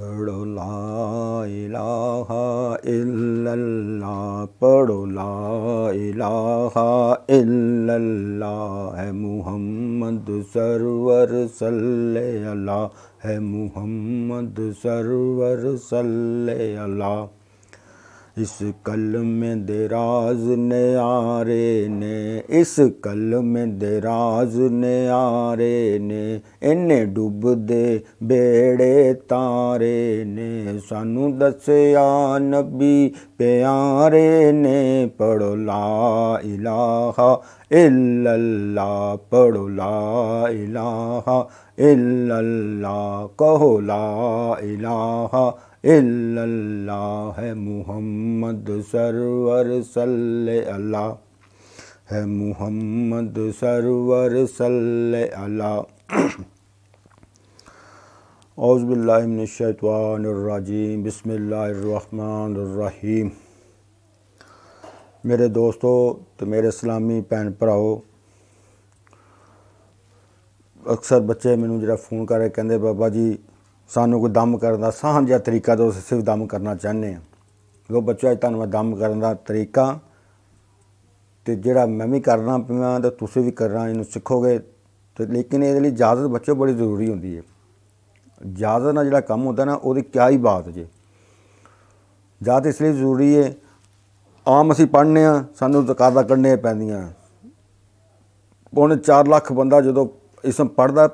لا الہ الا اللہ इल्लल्लाह لا الہ الا اللہ है محمد سرور صلی اللہ है محمد سرور صلی اللہ इस कल में ने आरे ने इस कल में ने आरे ने इन्ने डुबदे बेड़े तारे ने सानू दसया नबी प्यारे ने पढ़ो ला इलाहा इल्लल्ला पढ़ो ला इलाहा इल्लल्ला कहो ला इलाहा अल्लाह है मोहम्मद सरवर सल्ले अल्लाह है मुहम्मद सरवर सल्ले अल्लाह औज़बिल्लिमिनशैतवानरजीम बसमीम मेरे दोस्तों तो मेरे इस्लामी भैन भराओ अक्सर बच्चे मैनू जरा फोन करके कहते बाबा जी ਸਾਨੂੰ ਕੋਈ ਦਮ ਕਰਨ ਦਾ ਸਾਹ ਜਾਂ ਤਰੀਕਾ ਦੋ ਸਿਰਫ ਦਮ ਕਰਨਾ ਚਾਹੁੰਦੇ ਆ ਲੋ ਬੱਚਾ ਜੀ ਤੁਹਾਨੂੰ ਮੈਂ ਦਮ ਕਰਨ ਦਾ ਤਰੀਕਾ ਤੇ ਜਿਹੜਾ ਮੈਂ ਵੀ ਕਰਨਾ ਪਿਆ ਤੇ ਤੁਸੀਂ ਵੀ ਕਰਨਾ ਇਹਨੂੰ ਸਿੱਖੋਗੇ ਤੇ ਲੇਕਿਨ ਇਹਦੇ ਲਈ ਇਜਾਜ਼ਤ ਬੱਚੋ ਬੜੀ ਜ਼ਰੂਰੀ ਹੁੰਦੀ ਹੈ ਇਜਾਜ਼ਤ ਨਾਲ ਜਿਹੜਾ ਕੰਮ ਹੁੰਦਾ ਨਾ ਉਹਦੀ ਕਿਆ ਹੀ ਬਾਤ ਜੇ ਜਾਤ ਇਸ ਲਈ ਜ਼ਰੂਰੀ ਹੈ ਆਮ ਅਸੀਂ ਪੜ੍ਹਨੇ ਆ ਸਾਨੂੰ ਜ਼ਕਾਤਾਂ ਕੱਢਣੀਆਂ ਪੈਂਦੀਆਂ ਪੁਣ 4 ਲੱਖ ਬੰਦਾ ਜਦੋਂ ਇਸਮ ਪੜਦਾ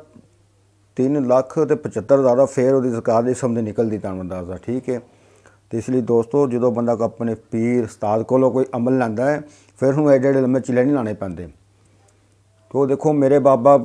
3 ਲੱਖ ਤੇ 75 ਹਜ਼ਾਰ ਦਾ ਫੇਰ ਉਹਦੀ ਸਰਕਾਰ ਦੇ ਸਮਝ ਨਿਕਲਦੀ ਤੁਹਾਨੂੰ ਅੰਦਾਜ਼ਾ ਠੀਕ ਹੈ ਤੇ ਇਸ ਲਈ ਦੋਸਤੋ ਜਦੋਂ ਬੰਦਾ ਆਪਣੇ ਪੀਰ ਉਸਤਾਦ ਕੋਲੋਂ ਕੋਈ ਅਮਲ ਲੈਂਦਾ ਹੈ ਫਿਰ ਉਹਨੂੰ ਐਡੇ ਐਡੇ ਲੰਮੇ ਚਿਲੇ ਨਹੀਂ ਲਾਣੇ ਪੈਂਦੇ ਉਹ ਦੇਖੋ ਮੇਰੇ ਬਾਬਾ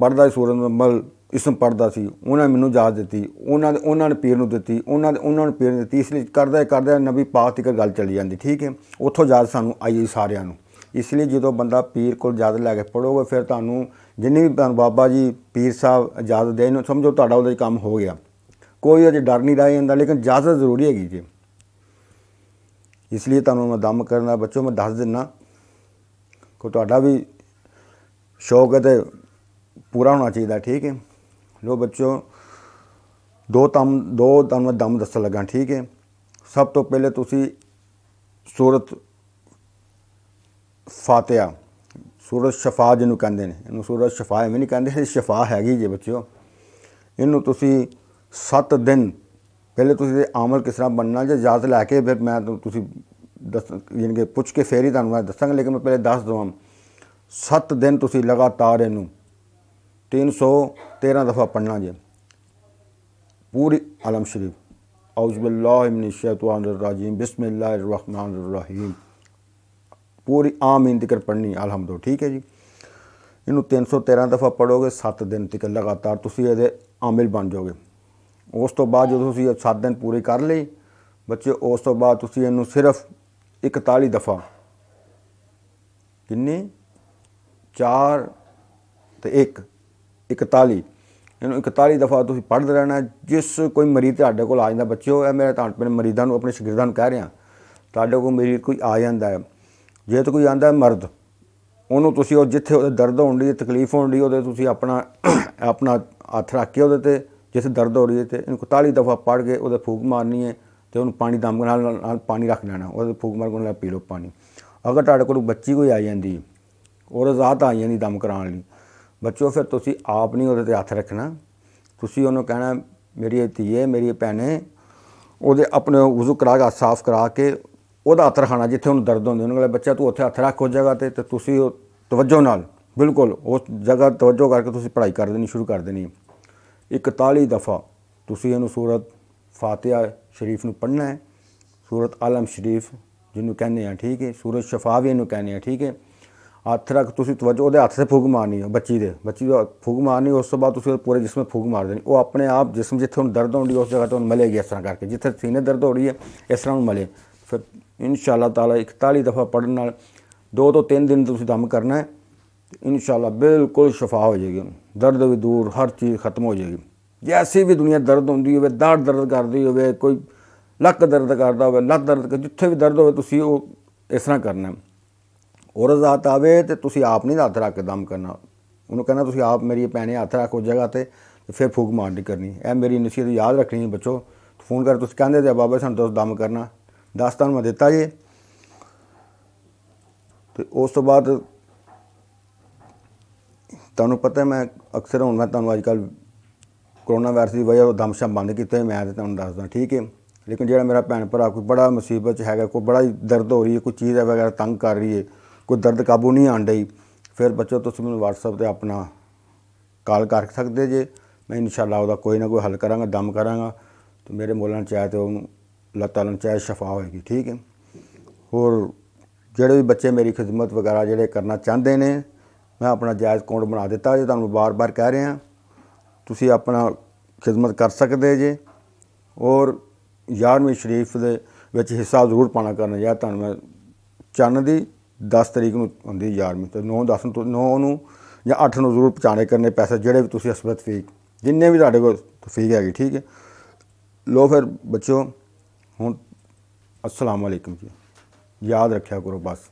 ਪੜਦਾ ਸੂਰਤ ਅਮਲ ਇਸਮ ਪੜਦਾ ਸੀ ਉਹਨਾਂ ਮੈਨੂੰ ਜਾਦ ਦਿੱਤੀ ਉਹਨਾਂ ਨੇ ਉਹਨਾਂ ਨੇ ਪੀਰ ਨੂੰ ਦਿੱਤੀ ਉਹਨਾਂ ਨੇ ਉਹਨਾਂ ਨੂੰ ਪੀਰ ਦਿੱਤੀ ਇਸ ਲਈ ਕਰਦਾ ਕਰਦਾ ਨਬੀ ਪਾਕ ਤੱਕ ਗੱਲ ਚੱਲੀ ਜਾਂਦੀ ਠੀਕ ਹੈ ਉੱਥੋਂ ਜਾਤ ਸਾਨੂੰ ਆਈ ਸਾਰਿਆਂ ਨੂੰ ਇਸ ਲਈ ਜਦੋਂ ਬੰਦਾ ਪੀਰ ਕੋਲ ਇਜਾਜ਼ਤ ਲੈ ਕੇ ਪੜੋਗੇ ਫਿਰ ਤੁਹਾਨੂੰ ਜਿੰਨੀ ਵੀ ਬਾਬਾ ਜੀ ਪੀਰ ਸਾਹਿਬ ਇਜਾਜ਼ਤ ਦੇਣ ਸਮਝੋ ਤੁਹਾਡਾ ਉਹਦੇ ਕੰਮ ਹੋ ਗਿਆ ਕੋਈ ਅਜੇ ਡਰ ਨਹੀਂ ਰਹਿ ਜਾਂਦਾ ਲੇਕਿਨ ਇਜਾਜ਼ਤ ਜ਼ਰੂਰੀ ਹੈਗੀ ਜੀ ਇਸ ਲਈ ਤੁਹਾਨੂੰ ਮੈਂ ਦਮ ਕਰਨਾ ਬੱਚੋ ਮੈਂ ਦੱਸ ਦਿੰਨਾ ਕੋ ਤੁਹਾਡਾ ਵੀ ਸ਼ੌਕ ਹੈ ਤੇ ਪੂਰਾ ਹੋਣਾ ਚਾਹੀਦਾ ਠੀਕ ਹੈ ਲੋ ਬੱਚੋ ਦੋ ਤਮ ਦੋ ਤੁਹਾਨੂੰ ਦਮ ਦੱਸ ਲਗਾ ਠੀਕ ਹੈ ਸਭ ਤੋਂ ਪਹਿਲੇ ਤੁਸੀਂ ਸੂਰਤ ਫਾਤਿਹਾ ਸੂਰਤ ਸ਼ਫਾ ਜਿਹਨੂੰ ਕਹਿੰਦੇ ਨੇ ਇਹਨੂੰ ਸੂਰਤ ਸ਼ਫਾ ਐਵੇਂ ਨਹੀਂ ਕਹਿੰਦੇ ਸ਼ਫਾ ਹੈਗੀ ਜੇ ਬੱਚਿਓ ਇਹਨੂੰ ਤੁਸੀਂ 7 ਦਿਨ ਪਹਿਲੇ ਤੁਸੀਂ ਆਮਲ ਕਿਸ ਤਰ੍ਹਾਂ ਬੰਨਣਾ ਜਾਂ ਇਜਾਜ਼ਤ ਲੈ ਕੇ ਫਿਰ ਮੈਂ ਤੁਸੀਂ ਦੱਸ ਯਾਨੀ ਕਿ ਪੁੱਛ ਕੇ ਫੇਰ ਹੀ ਤੁਹਾਨੂੰ ਮੈਂ ਦੱਸਾਂਗਾ ਲੇਕਿਨ ਮੈਂ ਪਹਿਲੇ ਦੱਸ ਦਵਾਂ 7 ਦਿਨ ਤੁਸੀਂ ਲਗਾਤਾਰ ਇਹਨੂੰ 313 ਦਫਾ ਪੜਨਾ ਜੇ ਪੂਰੀ ਆਲਮ ਸ਼ਰੀਫ ਰਹਿਮਾਨਿਰ ਰਹੀਮ ਪੂਰੀ ਆਮੀਨ ਤੱਕ ਪੜ੍ਹਨੀ ਅਲਹਮਦੁਲ ਠੀਕ ਹੈ ਜੀ ਇਹਨੂੰ 313 ਦਫਾ ਪੜੋਗੇ 7 ਦਿਨ ਤੱਕ ਲਗਾਤਾਰ ਤੁਸੀਂ ਇਹਦੇ ਆਮਿਲ ਬਣ ਜਾਓਗੇ ਉਸ ਤੋਂ ਬਾਅਦ ਜਦੋਂ ਤੁਸੀਂ 7 ਦਿਨ ਪੂਰੇ ਕਰ ਲਏ ਬੱਚੇ ਉਸ ਤੋਂ ਬਾਅਦ ਤੁਸੀਂ ਇਹਨੂੰ ਸਿਰਫ 41 ਦਫਾ ਕਿੰਨੇ 4 ਤੇ 1 41 ਇਹਨੂੰ 41 ਦਫਾ ਤੁਸੀਂ ਪੜ੍ਹਦੇ ਰਹਿਣਾ ਜਿਸ ਕੋਈ ਮਰੀਜ਼ ਤੁਹਾਡੇ ਕੋਲ ਆ ਜਾਂਦਾ ਬੱਚਿਓ ਇਹ ਮੇਰੇ ਤਾਂ ਆਪਣੇ ਮਰੀਜ਼ਾਂ ਨੂੰ ਆਪਣੇ ਸ਼ਗਿਰਦਾਂ ਨੂੰ ਕਹਿ ਰਿਹਾ ਤੁਹਾਡੇ ਕੋਲ ਮਰੀਜ਼ ਕੋਈ ਆ ਜਾਂਦਾ ਹੈ ਜੇ ਤਾਂ ਕੋਈ ਆਂਦਾ ਮਰਦ ਉਹਨੂੰ ਤੁਸੀਂ ਉਹ ਜਿੱਥੇ ਉਹਦੇ ਦਰਦ ਹੋਣ ਦੀ ਤਕਲੀਫ ਹੋਣ ਦੀ ਉਹਦੇ ਤੁਸੀਂ ਆਪਣਾ ਆਪਣਾ ਹੱਥ ਰੱਖ ਕੇ ਉਹਦੇ ਤੇ ਜਿੱਥੇ ਦਰਦ ਹੋ ਰਹੀ ਹੈ ਤੇ ਇਹਨੂੰ 41 ਦਫਾ ਪੜ ਕੇ ਉਹਦੇ ਫੂਕ ਮਾਰਨੀ ਹੈ ਤੇ ਉਹਨੂੰ ਪਾਣੀ ਦਮ ਨਾਲ ਪਾਣੀ ਰੱਖ ਲੈਣਾ ਉਹਦੇ ਫੂਕ ਮਾਰ ਕੇ ਨਾਲ ਪੀ ਲਓ ਪਾਣੀ ਅਗਰ ਤੁਹਾਡੇ ਕੋਲ ਬੱਚੀ ਕੋਈ ਆ ਜਾਂਦੀ ਔਰ ਜ਼ਾਤ ਆ ਜਾਂਦੀ ਦਮ ਕਰਾਉਣ ਲਈ ਬੱਚੋ ਫਿਰ ਤੁਸੀਂ ਆਪ ਨਹੀਂ ਉਹਦੇ ਤੇ ਹੱਥ ਰੱਖਣਾ ਤੁਸੀਂ ਉਹਨੂੰ ਕਹਿਣਾ ਮੇਰੀ ਧੀਏ ਮੇਰੀ ਭੈਣੇ ਉਹਦੇ ਆਪਣੇ ਵਜ਼ੂ ਕਰਾ ਕੇ ਸਾਫ਼ ਕਰਾ ਕੇ ਉਹਦਾ ਹੱਥ ਰਖਾਣਾ ਜਿੱਥੇ ਉਹਨੂੰ ਦਰਦ ਹੁੰਦੇ ਉਹਨਾਂ ਕੋਲੇ ਬੱਚਾ ਤੂੰ ਉੱਥੇ ਹੱਥ ਰੱਖ ਉਸ ਜਗ੍ਹਾ ਤੇ ਤੇ ਤੁਸੀਂ ਉਹ ਤਵੱਜੋ ਨਾਲ ਬਿਲਕੁਲ ਉਸ ਜਗ੍ਹਾ ਤਵੱਜੋ ਕਰਕੇ ਤੁਸੀਂ ਪੜ੍ਹਾਈ ਕਰ ਦੇਣੀ ਸ਼ੁਰੂ ਕਰ ਦੇਣੀ 41 ਦਫਾ ਤੁਸੀਂ ਇਹਨੂੰ ਸੂਰਤ ਫਾਤਿਹਾ ਸ਼ਰੀਫ ਨੂੰ ਪੜ੍ਹਨਾ ਹੈ ਸੂਰਤ ਆਲਮ ਸ਼ਰੀਫ ਜਿਹਨੂੰ ਕਹਿੰਦੇ ਆ ਠੀਕ ਹੈ ਸੂਰਤ ਸ਼ਫਾ ਵੀ ਇਹਨੂੰ ਕਹਿੰਦੇ ਆ ਠੀਕ ਹੈ ਹੱਥ ਰੱਖ ਤੁਸੀਂ ਤਵੱਜੋ ਉਹਦੇ ਹੱਥ 'ਤੇ ਫੂਕ ਮਾਰਨੀ ਹੈ ਬੱਚੀ ਦੇ ਬੱਚੀ ਦਾ ਫੂਕ ਮਾਰਨੀ ਉਸ ਤੋਂ ਬਾਅਦ ਤੁਸੀਂ ਪੂਰੇ ਜਿਸਮ 'ਤੇ ਫੂਕ ਮਾਰ ਦੇਣੀ ਉਹ ਆਪਣੇ ਆਪ ਜਿਸਮ ਜਿੱਥੇ ਉਹਨੂੰ ਦਰਦ ਹੁੰਦੀ ਉਸ ਜਗ੍ਹਾ ਤੋਂ ਮਲੇਗੀ ਇਸ ਤਰ੍ਹਾਂ ਕਰਕੇ ਜਿੱਥੇ ਸੀਨੇ ਦਰਦ ਹੋ ਰਹੀ ਹੈ ਇਸ ਤਰ੍ਹਾਂ ਨੂੰ ਮਲੇ ਫਿਰ ਇਨਸ਼ਾਅੱਲਾ ਤਾਲਾ 41 ਦਫਾ ਪੜਨ ਨਾਲ ਦੋ ਤੋਂ ਤਿੰਨ ਦਿਨ ਤੁਸੀਂ ਦਮ ਕਰਨਾ ਹੈ ਇਨਸ਼ਾ ਬਿਲਕੁਲ ਸ਼ਫਾ ਹੋ ਜਾਏਗੀ ਦਰਦ ਵੀ ਦੂਰ ਹਰ ਚੀਜ਼ ਖਤਮ ਹੋ ਜਾਏਗੀ ਜੈਸੀ ਵੀ ਦੁਨੀਆ ਦਰਦ ਹੁੰਦੀ ਹੋਵੇ ਦਾੜ ਦਰਦ ਕਰਦੀ ਹੋਵੇ ਕੋਈ ਲੱਕ ਦਰਦ ਕਰਦਾ ਹੋਵੇ ਲੱਤ ਦਰਦ ਜਿੱਥੇ ਵੀ ਦਰਦ ਹੋਵੇ ਤੁਸੀਂ ਉਹ ਇਸ ਤਰ੍ਹਾਂ ਕਰਨਾ ਔਰ ਜ਼ਾਤ ਆਵੇ ਤੇ ਤੁਸੀਂ ਆਪ ਨਹੀਂ ਹੱਥ ਰੱਖ ਕੇ ਦਮ ਕਰਨਾ ਉਹਨੂੰ ਕਹਿੰਦਾ ਤੁਸੀਂ ਆਪ ਮੇਰੀ ਪੈਣੇ ਹੱਥ ਰੱਖੋ ਜਗ੍ਹਾ ਤੇ ਫਿਰ ਫੂਕ ਮਾਰਨੀ ਕਰਨੀ ਇਹ ਮੇਰੀ ਨਸੀਹਤ ਯਾਦ ਰੱਖਣੀ ਬੱਚੋ ਫੋਨ ਕਰ ਤੁਸੀਂ ਕਹਿੰਦੇ ਤੇ ਬਾਬਾ ਸਾਨੂੰ ਦੱਸ ਦਮ ਕਰਨਾ 10 ਮੈਂ ਦਿੱਤਾ ਜੀ ਤੇ ਉਸ ਤੋਂ ਬਾਅਦ ਤੁਹਾਨੂੰ ਪਤਾ ਮੈਂ ਅਕਸਰ ਹੁਣ ਮੈਂ ਤੁਹਾਨੂੰ ਅੱਜ ਕੱਲ ਕਰੋਨਾ ਵਾਇਰਸ ਦੀ ਵਜ੍ਹਾ ਤੋਂ ਦਮਸ਼ਾ ਬੰਦ ਕੀਤੇ ਮੈਂ ਤੇ ਤੁਹਾਨੂੰ ਦੱਸਦਾ ਠੀਕ ਹੈ ਲੇਕਿਨ ਜਿਹੜਾ ਮੇਰਾ ਭੈਣ ਭਰਾ ਕੋਈ ਬੜਾ ਮੁਸੀਬਤ 'ਚ ਹੈਗਾ ਕੋਈ ਬੜਾ ਦਰਦ ਹੋ ਰਹੀ ਹੈ ਕੋਈ ਚੀਜ਼ ਹੈ ਵਗੈਰਾ ਤੰਗ ਕਰ ਰਹੀ ਹੈ ਕੋਈ ਦਰਦ ਕਾਬੂ ਨਹੀਂ ਆਣ ਰਹੀ ਫਿਰ ਬੱਚੋ ਤੁਸੀਂ ਮੈਨੂੰ WhatsApp ਤੇ ਆਪਣਾ ਕਾਲ ਕਰ ਸਕਦੇ ਜੇ ਮੈਂ ਇਨਸ਼ਾਅੱਲਾ ਉਹਦਾ ਕੋਈ ਨਾ ਕੋਈ ਹੱਲ ਕਰਾਂਗਾ ਦਮ ਕਰਾਂਗਾ ਤੇ ਮੇਰੇ ਮੋਲਾਂ ਚਾਹੇ ਤੇ ਉਹਨੂੰ ਅੱਲਾਹ ਤਾਲਾ ਨੂੰ ਚਾਹੇ ਸ਼ਫਾ ਹੋਏਗੀ ਠੀਕ ਹੈ ਹੋਰ ਜਿਹੜੇ ਵੀ ਬੱਚੇ ਮੇਰੀ ਖਿਦਮਤ ਵਗੈਰਾ ਜਿਹੜੇ ਕਰਨਾ ਚਾਹੁੰਦੇ ਨੇ ਮੈਂ ਆਪਣਾ ਜਾਇਜ਼ ਕੌਂਡ ਬਣਾ ਦਿੱਤਾ ਜੇ ਤੁਹਾਨੂੰ ਬਾਰ-ਬਾਰ ਕਹਿ ਰਿਹਾ ਤੁਸੀਂ ਆਪਣਾ ਖਿਦਮਤ ਕਰ ਸਕਦੇ ਜੇ ਔਰ ਯਾਰਵੇਂ ਸ਼ਰੀਫ ਦੇ ਵਿੱਚ ਹਿੱਸਾ ਜ਼ਰੂਰ ਪਾਣਾ ਕਰਨਾ ਯਾਰ ਤੁਹਾਨੂੰ ਮੈਂ ਚੰਨ ਦੀ 10 ਤਰੀਕ ਨੂੰ ਹੁੰਦੀ ਯਾਰਵੀਂ ਤੇ 9 10 ਨੂੰ 9 ਨੂੰ ਜਾਂ 8 ਨੂੰ ਜ਼ਰੂਰ ਪਹੁੰਚਾਣੇ ਕਰਨੇ ਪੈਸੇ ਜਿਹੜੇ ਵੀ ਤੁਸੀਂ ਅਸਬਤ ਫੀਕ ਜਿੰਨੇ ਵੀ ਤੁਹਾਡੇ ਕੋਲ ਫੀਕ ਹੈਗੀ ਠੀਕ ਹੈ ਲੋ ਫਿਰ ਬੱਚੋ ਹੁਣ ਅਸਲਾਮ ਜੀ ਯਾਦ ਰੱਖਿਆ ਕਰੋ ਬਸ